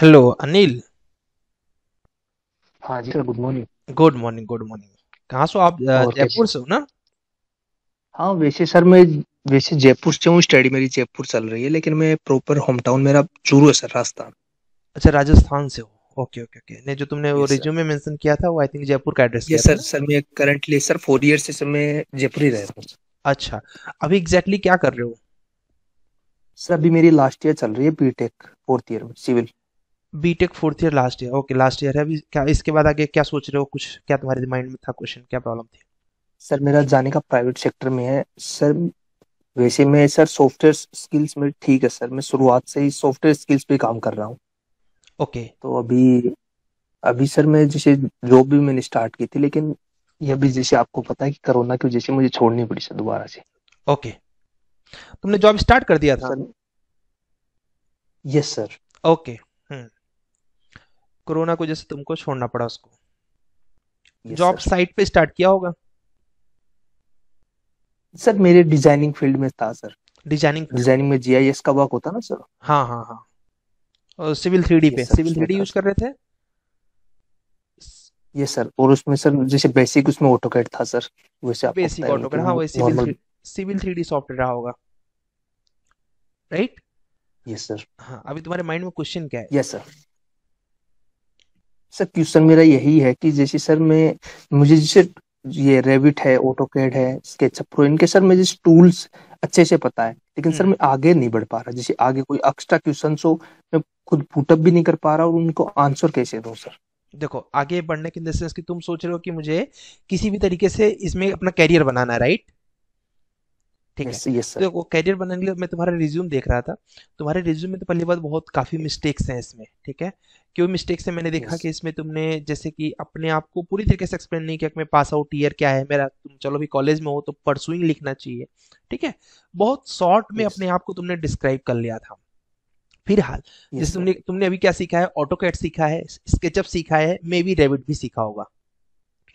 Hello Anil हाँ जी sir good morning good morning good morning कहाँ से आप और जयपुर से हो ना हाँ वैसे सर मैं वैसे जयपुर से हूँ स्टडी मेरी जयपुर चल रही है लेकिन मैं प्रॉपर होम टाउन मेरा चूरू है सर राजस्थान अच्छा राजस्थान से हो ओके ओके ओके नहीं जो तुमने वो रिज्यूम में मेंशन किया था वो आई थिंक जयपुर का एड्रेस किया सर था सर सर मैं करंटली सर फोर ईयर से सर मैं जयपुर ही रह रहा हूँ अच्छा अभी एग्जैक्टली exactly क्या कर रहे हो सर अभी मेरी लास्ट ईयर चल रही है बीटेक फोर्थ ईयर में civil BTech fourth year last year okay last year है अभी क्या इसके बाद आगे क्या सोच रहे हो कुछ क्या तुम्हारे माइंड में था क्वेश्चन क्या प्रॉब्लम थी सर मेरा जाने का प्राइवेट सेक्टर में है सर वैसे मैं सर सॉफ्टवेयर स्किल्स में ठीक है सर मैं शुरुआत से ही सॉफ्टवेयर स्किल्स पे काम कर रहा हूँ ओके okay. तो अभी अभी सर मैं जैसे जॉब भी मैंने स्टार्ट की थी लेकिन ये अभी जैसे आपको पता है कि कोरोना की वजह से मुझे छोड़नी पड़ी सर दोबारा से ओके okay. तुमने जॉब स्टार्ट कर दिया था sir yes sir okay hmm corona को जैसे तुमको छोड़ना पड़ा उसको जॉब साइट पे स्टार्ट किया होगा सर मेरे डिजाइनिंग फील्ड में था सर डिजाइनिंग डिजाइनिंग में जीआईएस का वर्क होता ना सर हाँ हाँ हाँ और सिविल थ्री डी पे सिविल थ्री डी यूज कर रहे थे ये सर और उसमें सर जैसे बेसिक उसमें ऑटोकैड था सर वैसे आप बेसिक ऑटोकैड हाँ वही सिविल सिविल थ्री सॉफ्टवेयर रहा होगा राइट यस सर हाँ अभी तुम्हारे माइंड में क्वेश्चन क्या है यस सर सर क्वेश्चन मेरा यही है कि जैसे सर मैं मुझे जैसे ये रेविट है ऑटोकेड है स्केचअप प्रो इनके सर मुझे टूल्स अच्छे से पता है लेकिन सर हम्म। मैं आगे नहीं बढ़ पा रहा जैसे आगे कोई एक्स्ट्रा क्वेश्चन हो मैं खुद पुटअप भी नहीं कर पा रहा और उनको आंसर कैसे दो सर देखो आगे बढ़ने के इन द कि तुम सोच रहे हो कि मुझे किसी भी तरीके से इसमें अपना कैरियर बनाना है राइट ठीक yes, है yes, तो वो कैरियर बनाने के लिए मैं तुम्हारा रिज्यूम देख रहा था तुम्हारे रिज्यूम में तो पहली बात बहुत काफी मिस्टेक्स हैं इसमें ठीक है क्यों मिस्टेक्स है मैंने देखा yes. कि इसमें तुमने जैसे कि अपने आप को पूरी तरीके से एक्सप्लेन नहीं किया कि मैं पास आउट ईयर क्या है मेरा तुम चलो भी कॉलेज में हो तो परसुइंग लिखना चाहिए ठीक है बहुत शॉर्ट में अपने आप को तुमने डिस्क्राइब कर लिया था फिर हाल yes, तुमने तुमने अभी क्या सीखा है ऑटो कैट सीखा है स्केचअप सीखा है मे बी रेबिट भी सीखा होगा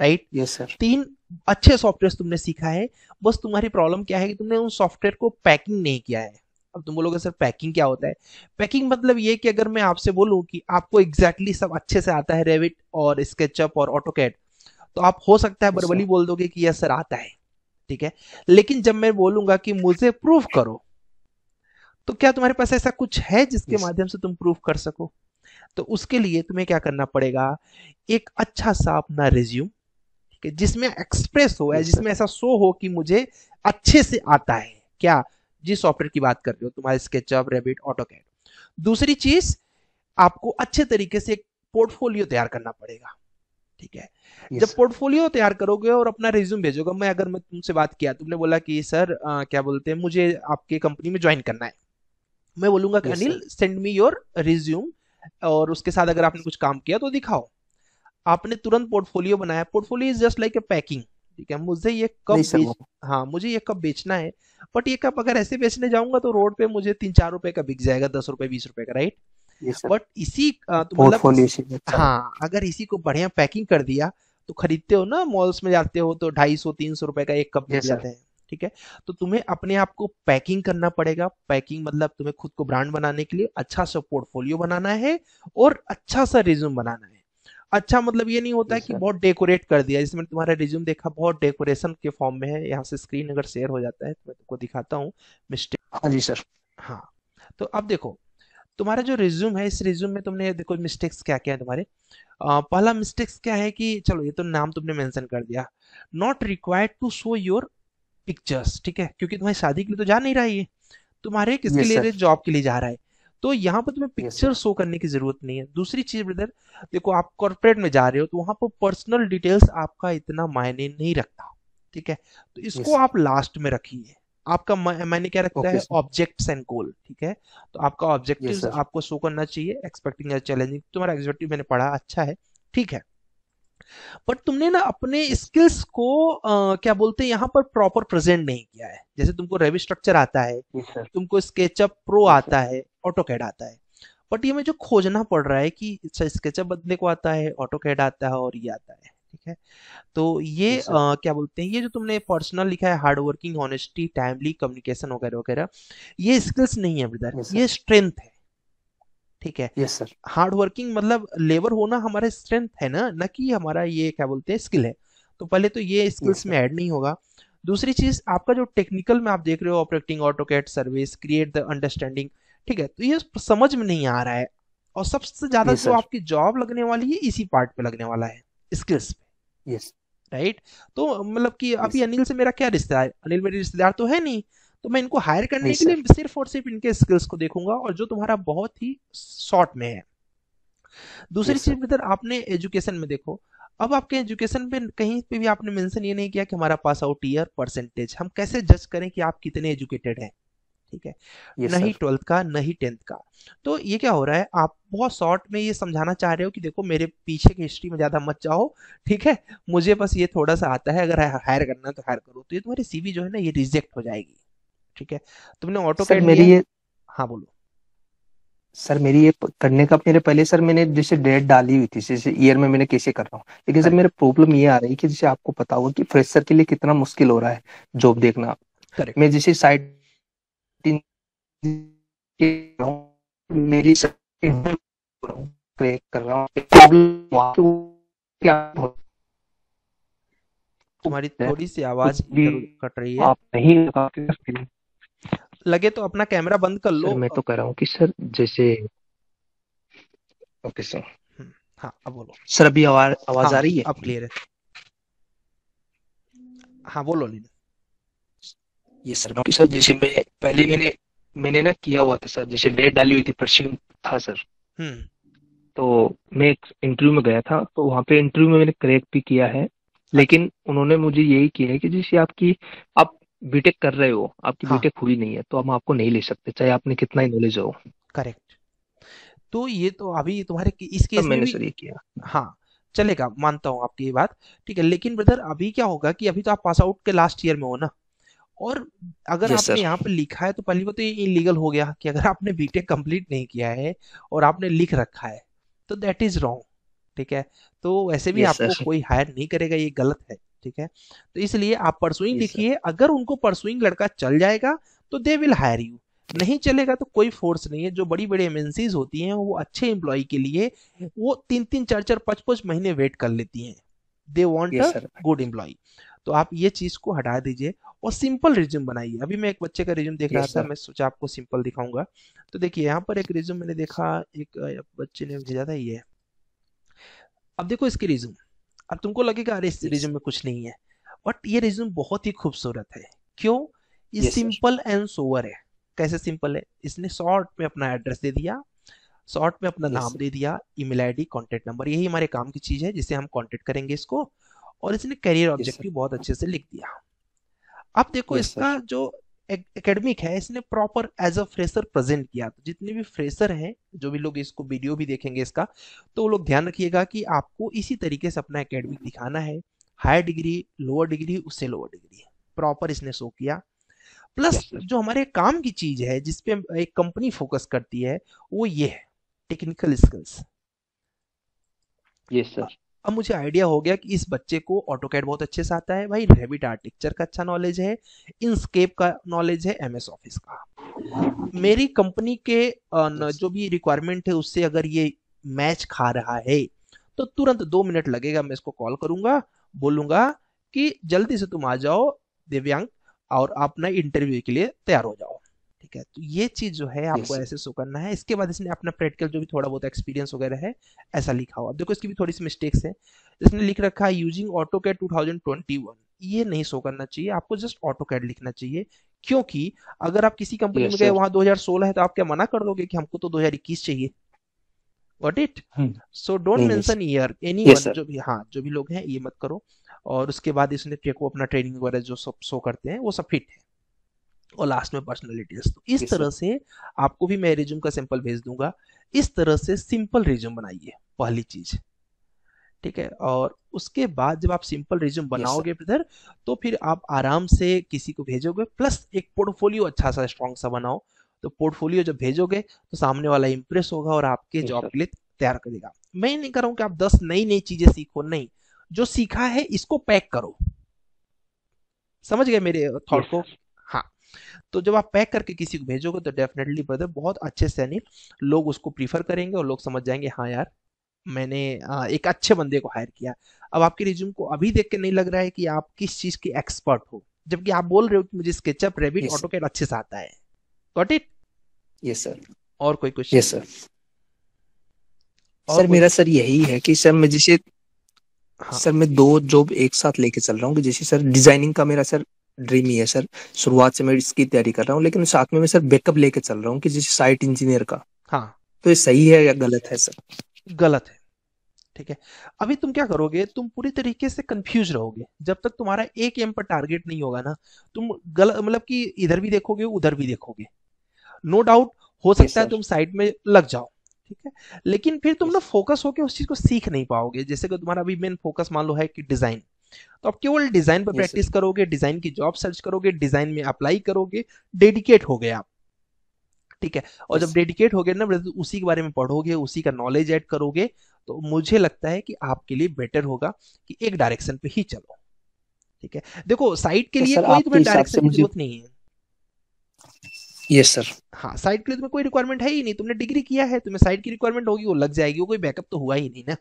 राइट यस सर तीन अच्छे सॉफ्टवेयर तुमने सीखा है बस तुम्हारी प्रॉब्लम क्या है कि तुमने उन सॉफ्टवेयर को पैकिंग नहीं किया है अब तुम बोलोगे सर पैकिंग क्या होता है पैकिंग मतलब ये कि अगर मैं आपसे बोलूं कि आपको एग्जैक्टली exactly सब अच्छे से आता है रेविट और स्केचअप और ऑटोकैड तो आप हो सकता है बरबली अच्छा। बोल दोगे कि यह सर आता है ठीक है लेकिन जब मैं बोलूंगा कि मुझे प्रूफ करो तो क्या तुम्हारे पास ऐसा कुछ है जिसके माध्यम से तुम प्रूफ कर सको तो उसके लिए तुम्हें क्या करना पड़ेगा एक अच्छा सा अपना रिज्यूम कि जिसमें एक्सप्रेस हो या जिसमें ऐसा शो हो कि मुझे अच्छे से आता है क्या जिस सॉफ्टवेयर की बात कर रहे हो तुम्हारे स्केचअप रेबिट ऑटो कैड दूसरी चीज आपको अच्छे तरीके से एक पोर्टफोलियो तैयार करना पड़ेगा ठीक है जब पोर्टफोलियो तैयार करोगे और अपना रिज्यूम भेजोगे मैं अगर मैं तुमसे बात किया तुमने बोला कि सर आ, क्या बोलते हैं मुझे आपके कंपनी में ज्वाइन करना है मैं बोलूंगा Anil send me your resume और उसके साथ अगर आपने कुछ काम किया तो दिखाओ आपने तुरंत पोर्टफोलियो बनाया portfolio is just like a packing ठीक है मुझे ये कब बेच हाँ मुझे ये कब बेचना है बट ये कब अगर ऐसे बेचने जाऊंगा तो रोड पे मुझे तीन चार रुपए का बिक जाएगा दस रुपए बीस रुपए का राइट बट इसी तो मतलब अच्छा। हाँ अगर इसी को बढ़िया पैकिंग कर दिया तो खरीदते हो ना मॉल्स में जाते हो तो ढाई सौ तीन सौ रुपए का एक कप मिल जाते हैं ठीक है तो तुम्हें अपने आप को पैकिंग करना पड़ेगा पैकिंग मतलब तुम्हें खुद को ब्रांड बनाने के लिए अच्छा सा पोर्टफोलियो बनाना है और अच्छा सा रिज्यूम बनाना है अच्छा मतलब ये नहीं होता है कि बहुत डेकोरेट कर दिया जिसमें तुम्हारा रिज्यूम देखा बहुत डेकोरेशन के फॉर्म में है यहाँ से स्क्रीन अगर शेयर हो जाता है तो मैं तुमको दिखाता हूँ मिस्टेक हाँ जी सर हाँ तो अब देखो तुम्हारा जो रिज्यूम है इस रिज्यूम में तुमने देखो मिस्टेक्स क्या क्या है तुम्हारे पहला मिस्टेक्स क्या है कि चलो ये तो नाम तुमने मेंशन कर दिया not required to show your pictures ठीक है क्योंकि तुम्हारी शादी के लिए तो जा नहीं रहा है ये तुम्हारे किसके लिए जॉब के लिए जा रहा है तो यहाँ पर तुम्हें पिक्चर शो करने की जरूरत नहीं है दूसरी चीज ब्रदर देखो आप कॉर्पोरेट में जा रहे हो तो वहां पर पर्सनल डिटेल्स आपका इतना मायने नहीं रखता ठीक है तो इसको आप लास्ट में रखिए आपका मैंने क्या रखा okay, है ऑब्जेक्ट एंड गोल ठीक है तो आपका ऑब्जेक्टिव yes, आपको शो करना चाहिए एक्सपेक्टिंग चैलेंजिंग तुम्हारा एग्जेक्टिव मैंने पढ़ा अच्छा है ठीक है बट तुमने ना अपने स्किल्स को आ, क्या बोलते हैं यहाँ पर प्रॉपर प्रेजेंट नहीं किया है जैसे तुमको रेवी स्ट्रक्चर आता है yes, तुमको स्केचअप प्रो yes, आता है ऑटो कैड आता है बट ये जो खोजना पड़ रहा है कि स्केचअप बंदे को आता है ऑटो कैड आता है और ये आता है ठीक है तो ये आ, क्या बोलते हैं ये जो तुमने पर्सनल लिखा है hard working honesty timely communication वगैरह वगैरह ये स्किल्स नहीं है ब्रदर ये स्ट्रेंथ है ठीक है यस सर हार्ड वर्किंग मतलब लेबर होना हमारा स्ट्रेंथ है ना ना कि हमारा ये क्या बोलते हैं स्किल है तो पहले तो ये स्किल्स में ऐड नहीं होगा दूसरी चीज आपका जो टेक्निकल में आप देख रहे हो operating AutoCAD service create the understanding ठीक है तो ये समझ में नहीं आ रहा है और सबसे ज्यादा जो तो आपकी जॉब लगने वाली है इसी पार्ट पे लगने वाला है स्किल्स पे यस राइट तो मतलब कि अभी अनिल से मेरा क्या रिश्ता है अनिल मेरे रिश्तेदार तो है नहीं तो मैं इनको हायर करने के लिए सिर्फ और सिर्फ इनके स्किल्स को देखूंगा और जो तुम्हारा बहुत ही शॉर्ट में है दूसरी चीज मित्र आपने एजुकेशन में देखो अब आपके एजुकेशन पे कहीं पे भी आपने मेंशन ये नहीं किया कि हमारा पास आउट ईयर परसेंटेज हम कैसे जज करें कि आप कितने एजुकेटेड हैं ठीक है yes, न ही ट्वेल्थ का न ही टेंथ का तो ये क्या हो रहा है आप बहुत शॉर्ट में ये समझाना चाह रहे हो कि देखो मेरे पीछे की हिस्ट्री में ज्यादा मत जाओ ठीक है मुझे बस ये थोड़ा सा आता है अगर हायर करना तो हायर करो तो ये तुम्हारी सीवी जो है ना ये रिजेक्ट हो जाएगी ठीक है तुमने ऑटो कैड मेरी ये हाँ बोलो सर मेरी ये करने का मेरे पहले सर मैंने जैसे डेट डाली हुई थी जैसे ईयर में मैंने कैसे कर रहा हूँ लेकिन सर हाँ। मेरे प्रॉब्लम ये आ रही है कि जैसे आपको पता होगा कि फ्रेशर के लिए कितना मुश्किल हो रहा है जॉब देखना मैं जैसे साइड तीन मेरी तुम्हारी थोड़ी सी आवाज कट रही है आप नहीं लगे तो अपना कैमरा बंद कर लो मैं तो कर रहा हूँ कि सर जैसे ओके सर हम्म, हाँ अब बोलो सर अभी आवाज आवाज हाँ, आ रही है अब क्लियर है हाँ बोलो लीना ये सर की सर जैसे मैं पहले मैंने मैंने ना किया हुआ था सर जैसे डेट डाली हुई थी परसिंग था सर हम्म। तो मैं एक इंटरव्यू में गया था तो वहाँ पे इंटरव्यू में मैंने क्रैक भी किया है लेकिन उन्होंने मुझे यही किया है कि जैसे आपकी आप बीटेक कर रहे हो आपकी हाँ. बीटेक हुई नहीं है तो हम आपको नहीं ले सकते चाहे आपने कितना ही नॉलेज हो करेक्ट तो ये तो अभी तुम्हारे इस केस में भी सर ये किया हाँ चलेगा मानता हूँ आपकी ये बात ठीक है लेकिन ब्रदर अभी क्या होगा कि अभी तो आप पास आउट के लास्ट ईयर में हो ना और अगर यस आपने यहाँ पे लिखा है तो पहली बात तो ये इलीगल हो गया कि अगर आपने बीटेक कंप्लीट नहीं किया है और आपने लिख रखा है तो दैट इज रॉन्ग ठीक है तो वैसे भी यस आपको सर कोई हायर नहीं करेगा ये गलत है ठीक है तो इसलिए आप परसुइंग लिखिए अगर उनको परसुइंग लड़का चल जाएगा तो दे विल हायर यू नहीं चलेगा तो कोई फोर्स नहीं है जो बड़ी बड़ी एमेंसीज होती हैं वो अच्छे एम्प्लॉय के लिए वो तीन तीन चार चार पाँच पाँच महीने वेट कर लेती हैं दे वॉन्ट गुड एम्प्लॉय तो आप ये चीज को हटा दीजिए और सिंपल रिज्यूम बनाइए अभी मैं एक बच्चे का रिज्यूम देख रहा था मैं सोचा आपको सिंपल दिखाऊंगा तो देखिए यहाँ पर एक रिज्यूम मैंने देखा एक बच्चे ने भेजा था ये अब देखो इसकी रिज्यूम अब तुमको लगेगा अरे इस रिज्यूम में कुछ नहीं है बट ये रिज्यूम बहुत ही खूबसूरत है क्यों ये सिंपल एंड सोवर है कैसे सिंपल है इसने शॉर्ट में अपना एड्रेस दे दिया शॉर्ट में अपना नाम दे दिया ईमेल आईडी कांटेक्ट नंबर यही हमारे काम की चीज है जिसे हम कांटेक्ट करेंगे इसको और इसने करियर ऑब्जेक्टिव बहुत अच्छे से लिख दिया अब देखो इसका जो एकेडमिक है इसने proper as a fresher present किया तो जितने भी फ्रेशर हैं जो भी लोग इसको वीडियो भी देखेंगे इसका तो वो लोग ध्यान रखिएगा कि आपको इसी तरीके से अपना एकेडमिक दिखाना है हायर डिग्री लोअर डिग्री उससे लोअर डिग्री प्रॉपर इसने शो किया प्लस जो हमारे काम की चीज है जिसपे एक कंपनी फोकस करती है वो ये है टेक्निकल स्किल्स यस सर अब मुझे आइडिया हो गया कि इस बच्चे को ऑटो कैड बहुत अच्छे से आता है भाई रेबिट आर्टिक्चर का अच्छा नॉलेज है इनस्केप का नॉलेज है एमएस ऑफिस का मेरी कंपनी के जो भी रिक्वायरमेंट है उससे अगर ये मैच खा रहा है तो तुरंत दो मिनट लगेगा मैं इसको कॉल करूंगा बोलूंगा कि जल्दी से तुम आ जाओ दिव्यांग और अपना इंटरव्यू के लिए तैयार हो जाओ ठीक है तो ये चीज जो है आपको ऐसे शो करना है इसके बाद इसने अपना प्रैक्टिकल जो भी थोड़ा बहुत एक्सपीरियंस वगैरह है ऐसा लिखा हुआ देखो इसकी भी थोड़ी सी मिस्टेक्स है इसने लिख रखा है यूजिंग ऑटो कैट टू ये नहीं शो करना चाहिए आपको जस्ट ऑटो कैड लिखना चाहिए क्योंकि अगर आप किसी कंपनी में गए वहां 2016 है तो आप क्या मना कर दोगे कि हमको तो 2021 चाहिए what it so don't mention year any जो भी हाँ जो भी लोग हैं ये मत करो और उसके बाद इसने को अपना ट्रेनिंग वगैरह जो सब शो करते हैं वो सब फिट है और लास्ट में पर्सनल डिटेल्स तो इस तरह से आपको भी मैं रिज्यूम का सैंपल भेज दूंगा इस तरह से सिंपल रिज्यूम बनाइए पहली चीज ठीक है और उसके बाद जब आप सिंपल रिज्यूम बनाओगे ब्रदर तो फिर आप आराम से किसी को भेजोगे प्लस एक पोर्टफोलियो अच्छा सा स्ट्रॉन्ग सा बनाओ तो पोर्टफोलियो जब भेजोगे तो सामने वाला इंप्रेस होगा और आपके जॉब के लिए तैयार करेगा मैं नहीं कर रहा हूँ कि आप दस नई नई चीजें सीखो नहीं जो सीखा है इसको पैक करो समझ गए मेरे थॉट को तो जब आप पैक करके किसी को भेजोगे तो डेफिनेटली ब्रदर बहुत अच्छे से यानी लोग उसको प्रीफर करेंगे और लोग समझ जाएंगे हाँ यार मैंने एक अच्छे बंदे को हायर किया अब आपके रिज्यूम को अभी देख के नहीं लग रहा है कि आप किस चीज के एक्सपर्ट हो जबकि आप बोल रहे हो कि मुझे स्केचअप रेबिट ऑटो ऑटोकैड अच्छे से आता है गॉट इट यस सर और कोई क्वेश्चन यस सर और सर मेरा सर यही है कि सर मैं जिसे हाँ. सर मैं दो जॉब एक साथ लेके चल रहा हूँ जैसे सर डिजाइनिंग का मेरा सर ड्रीम ही है सर शुरुआत से मैं इसकी तैयारी कर रहा हूँ लेकिन साथ में मैं सर बैकअप लेके चल रहा हूँ कि साइट इंजीनियर का हाँ तो ये सही है या गलत है सर गलत है ठीक है अभी तुम क्या करोगे तुम पूरी तरीके से कंफ्यूज रहोगे जब तक तुम्हारा एक एम पर टारगेट नहीं होगा ना तुम गलत मतलब कि इधर भी देखोगे उधर भी देखोगे नो डाउट हो सकता है तुम साइड में लग जाओ ठीक है लेकिन फिर तुम ना फोकस होके उस चीज को सीख नहीं पाओगे जैसे कि तुम्हारा अभी मेन फोकस मान लो है कि डिजाइन तो आप केवल डिजाइन पर प्रैक्टिस करोगे डिजाइन की जॉब सर्च करोगे डिजाइन में अप्लाई करोगे डेडिकेट हो गए आप ठीक है और जब डेडिकेट हो गए ना उसी के बारे में पढ़ोगे उसी का नॉलेज ऐड करोगे तो मुझे लगता है कि आपके लिए बेटर होगा कि एक डायरेक्शन पे ही चलो ठीक है देखो साइट के लिए कोई तुम्हें डायरेक्शन की जरूरत नहीं है यस सर हाँ साइट के लिए तुम्हें कोई रिक्वायरमेंट है ही नहीं तुमने डिग्री किया है तुम्हें साइट की रिक्वायरमेंट होगी वो लग जाएगी वो कोई बैकअप तो हुआ ही नहीं ना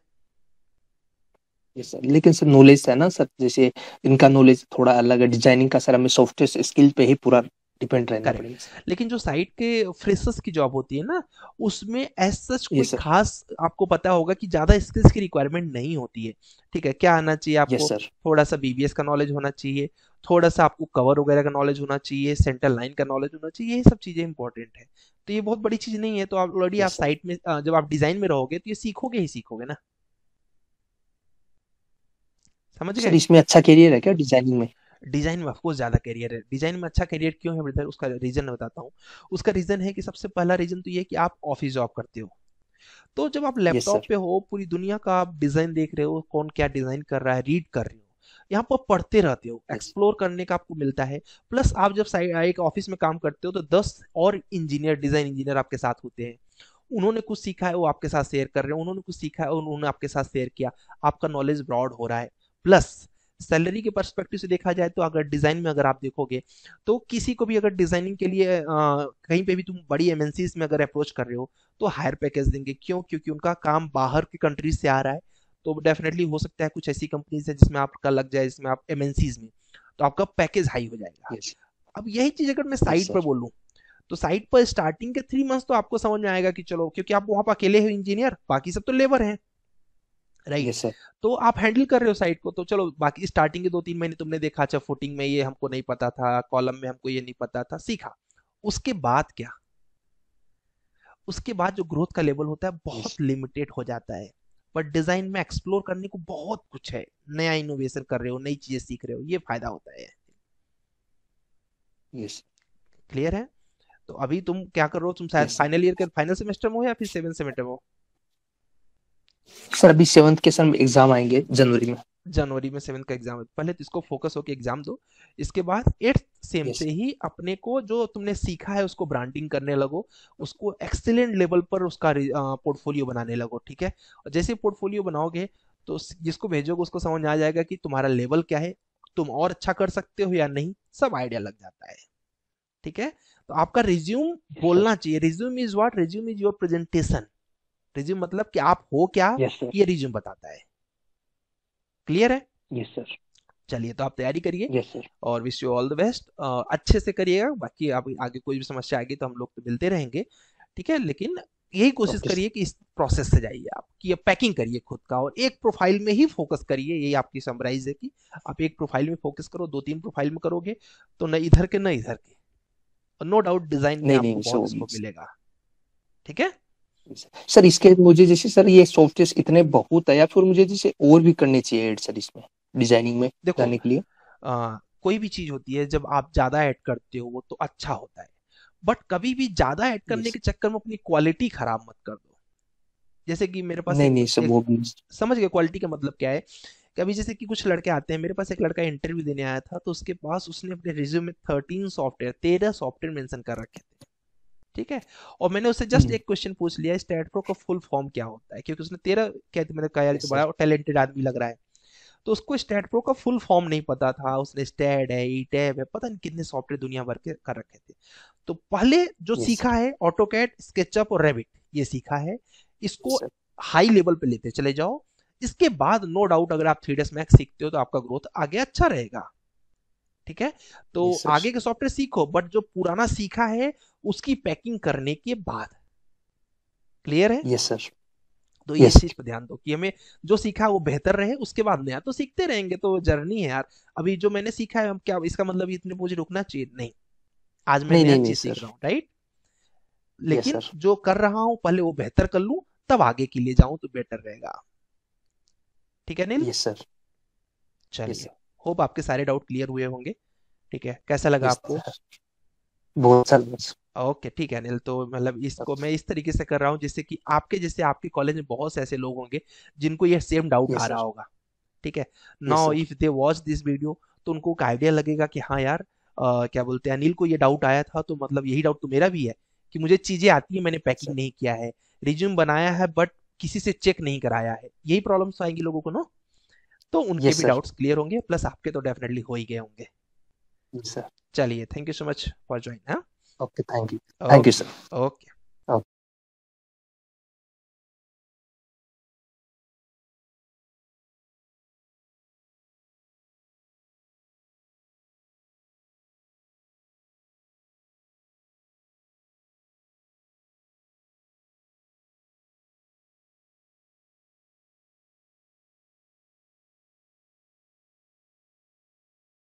yes, sir. लेकिन सर नॉलेज है ना सर जैसे इनका नॉलेज थोड़ा अलग है डिजाइनिंग का सर हमें सॉफ्टवेयर स्किल पे ही पूरा डिपेंड रहना पड़ेगा लेकिन जो साइट के फ्रेशर्स की जॉब होती है ना उसमें एज सच कोई yes, खास आपको पता होगा कि ज्यादा स्किल्स की रिक्वायरमेंट नहीं होती है ठीक है क्या आना चाहिए आपको yes, थोड़ा सा बीबीएस का नॉलेज होना चाहिए थोड़ा सा आपको कवर वगैरह का नॉलेज होना चाहिए सेंटर लाइन का नॉलेज होना चाहिए ये सब चीजें इंपॉर्टेंट है तो ये बहुत बड़ी चीज नहीं है तो आप ऑलरेडी yes, आप साइट में जब आप डिजाइन में रहोगे तो ये सीखोगे ही सीखोगे ना समझ गए इसमें अच्छा करियर है क्या डिजाइनिंग में डिजाइन में ऑफकोर्स ज्यादा करियर है डिजाइन में अच्छा करियर क्यों है ब्रदर उसका रीजन मैं बताता हूँ उसका रीजन है कि सबसे पहला रीजन तो ये कि आप ऑफिस जॉब करते हो तो जब आप लैपटॉप yes, पे हो पूरी दुनिया का आप डिजाइन देख रहे हो कौन क्या डिजाइन कर रहा है रीड कर रहे हो यहाँ पर पढ़ते रहते हो एक्सप्लोर करने का आपको मिलता है प्लस आप जब एक ऑफिस में काम करते हो तो दस और इंजीनियर डिजाइन इंजीनियर आपके साथ होते हैं उन्होंने कुछ सीखा है वो आपके साथ शेयर कर रहे हैं उन्होंने कुछ सीखा है उन्होंने आपके साथ शेयर किया आपका नॉलेज ब्रॉड हो रहा है प्लस सैलरी के परस्पेक्टिव से देखा जाए तो अगर डिज़ाइन में अगर आप देखोगे तो किसी को भी अगर डिज़ाइनिंग के लिए आ, कहीं पे भी तुम बड़ी एमएनसीज में अगर अप्रोच कर रहे हो तो हायर पैकेज देंगे क्यों क्योंकि उनका काम बाहर की कंट्रीज से आ रहा है तो डेफिनेटली हो सकता है कुछ ऐसी कंपनीज है जिसमें आपका लग जाए जिसमें आप एमएनसीज में तो आपका पैकेज हाई हो जाएगा अब यही चीज़ अगर मैं साइट पर बोलूँ तो साइट पर स्टार्टिंग के थ्री मंथ्स तो आपको समझ में आएगा कि चलो क्योंकि आप वहां पर अकेले हो इंजीनियर बाकी सब तो लेबर हैं राइट yes, तो आप हैंडल कर रहे हो साइट को तो चलो बाकी स्टार्टिंग के दो तीन महीने तुमने देखा अच्छा फुटिंग में ये हमको नहीं पता था कॉलम में हमको ये नहीं पता था सीखा उसके बाद क्या उसके बाद जो ग्रोथ का लेवल होता है बहुत yes. लिमिटेड हो जाता है पर डिजाइन में एक्सप्लोर करने को बहुत कुछ है नया इनोवेशन कर रहे हो नई चीजें सीख रहे हो ये फायदा होता है क्लियर yes. है तो अभी तुम क्या कर रहे हो तुम शायद फाइनल ईयर के फाइनल सेमेस्टर में हो या फिर सेवन सेमेस्टर में हो सर अभी सेवंथ के सर एग्जाम आएंगे जनवरी में जनवरी में सेवंथ का एग्जाम पहले तो इसको फोकस होकर एग्जाम दो इसके बाद एट्थ सेम yes. से ही अपने को जो तुमने सीखा है उसको ब्रांडिंग करने लगो उसको एक्सेलेंट लेवल पर उसका पोर्टफोलियो बनाने लगो ठीक है और जैसे पोर्टफोलियो बनाओगे तो जिसको भेजोगे उसको समझ आ जाएगा कि तुम्हारा लेवल क्या है तुम और अच्छा कर सकते हो या नहीं सब आइडिया लग जाता है ठीक है तो आपका रिज्यूम बोलना चाहिए resume is what resume is your presentation resume मतलब कि आप हो क्या yes, ये रिज्यूम बताता है क्लियर है यस सर चलिए तो आप तैयारी करिए yes, और wish you all the best अच्छे से करिएगा बाकी आप आगे कोई भी समस्या आएगी तो हम लोग तो मिलते रहेंगे ठीक है लेकिन यही कोशिश करिए कि इस प्रोसेस से जाइए आप कि आप पैकिंग करिए खुद का और एक प्रोफाइल में ही फोकस करिए यही आपकी समराइज है कि आप एक प्रोफाइल में फोकस करो दो तीन प्रोफाइल में करोगे तो न इधर के न इधर के नो डाउट डिजाइन में आपको मिलेगा ठीक है सर इसके मुझे जैसे सर ये सॉफ्टवेयर इतने बहुत है या फिर मुझे जैसे और भी करने चाहिए ऐड सर इसमें डिजाइनिंग में देखो जाने के लिए आ, कोई भी चीज होती है जब आप ज्यादा ऐड करते हो वो तो अच्छा होता है बट कभी भी ज्यादा ऐड करने के चक्कर में अपनी क्वालिटी खराब मत कर दो जैसे कि मेरे पास नहीं, नहीं, सब एक, समझ गए क्वालिटी का मतलब क्या है कभी जैसे कि कुछ लड़के आते हैं मेरे पास एक लड़का इंटरव्यू देने आया था तो उसके पास उसने अपने रिज्यूम में थर्टीन सॉफ्टवेयर तेरह सॉफ्टवेयर मेंशन कर रखे थे ठीक है और मैंने उससे जस्ट हम्म। एक क्वेश्चन पूछ लिया स्टैट प्रो का फुल फॉर्म क्या होता है क्योंकि उसने तेरह कहते मैंने कहा यार बड़ा टैलेंटेड आदमी लग रहा है तो उसको स्टैट प्रो का फुल फॉर्म नहीं पता था उसने स्टैट है ई e टैब है पता नहीं कितने सॉफ्टवेयर दुनिया भर के कर रखे थे तो पहले जो सीखा है ऑटो कैट स्केचअप और रेबिट ये सीखा है इसको हाई लेवल पे लेते चले जाओ इसके बाद नो डाउट अगर आप थ्री डेस मैक्स सीखते हो तो आपका ग्रोथ आगे अच्छा रहेगा ठीक है तो आगे के सॉफ्टवेयर सीखो बट जो पुराना सीखा है उसकी पैकिंग करने के बाद क्लियर है यस सर तो ये चीज पर ध्यान दो कि हमें जो सीखा वो बेहतर रहे उसके बाद नया तो सीखते रहेंगे तो जर्नी है यार अभी जो मैंने सीखा है हम क्या इसका मतलब इतने मुझे रुकना चाहिए नहीं आज मैं नया चीज सीख रहा हूँ राइट लेकिन जो कर रहा हूँ पहले वो बेहतर कर लू तब आगे के लिए जाऊं तो बेटर रहेगा ठीक है नील यस सर चलिए होप आपके सारे डाउट क्लियर हुए होंगे ठीक है कैसा लगा आपको बहुत सर अच्छा ओके ठीक है अनिल तो मतलब इसको मैं इस तरीके से कर रहा हूँ जिससे कि आपके जैसे आपके कॉलेज में बहुत से ऐसे लोग होंगे जिनको यह सेम डाउट आ रहा होगा ठीक है now if they watch this video तो उनको एक आइडिया लगेगा कि हाँ यार आ, क्या बोलते हैं अनिल को ये डाउट आया था तो मतलब यही डाउट तो मेरा भी है कि मुझे चीजें आती है मैंने पैकिंग नहीं किया है रिज्यूम बनाया है बट किसी से चेक नहीं कराया है यही प्रॉब्लम तो आएंगी लोगों को ना तो उनके भी डाउट्स क्लियर होंगे प्लस आपके तो डेफिनेटली हो ही गए होंगे चलिए thank you so much for join Okay, thank you. Thank you, sir. Okay.